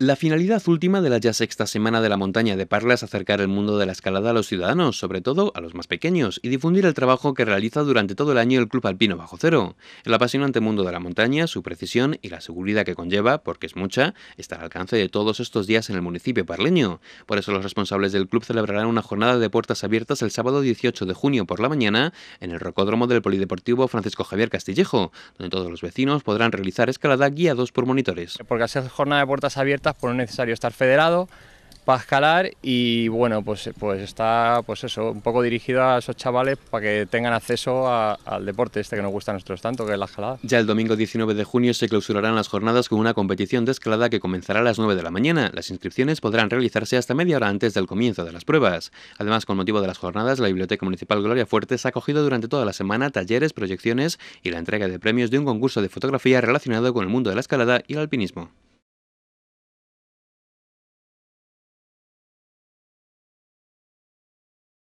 La finalidad última de la ya sexta semana de la montaña de Parla es acercar el mundo de la escalada a los ciudadanos, sobre todo a los más pequeños, y difundir el trabajo que realiza durante todo el año el Club Alpino Bajo Cero. El apasionante mundo de la montaña, su precisión y la seguridad que conlleva, porque es mucha, está al alcance de todos estos días en el municipio parleño. Por eso los responsables del club celebrarán una jornada de puertas abiertas el sábado 18 de junio por la mañana en el rocódromo del Polideportivo Francisco Javier Castillejo, donde todos los vecinos podrán realizar escalada guiados por monitores. Porque jornada de puertas abiertas por lo no necesario estar federado para escalar y bueno, pues, pues está pues eso, un poco dirigido a esos chavales para que tengan acceso al deporte este que nos gusta a nosotros tanto, que es la escalada. Ya el domingo 19 de junio se clausurarán las jornadas con una competición de escalada que comenzará a las 9 de la mañana. Las inscripciones podrán realizarse hasta media hora antes del comienzo de las pruebas. Además, con motivo de las jornadas, la Biblioteca Municipal Gloria Fuertes ha acogido durante toda la semana talleres, proyecciones y la entrega de premios de un concurso de fotografía relacionado con el mundo de la escalada y el alpinismo.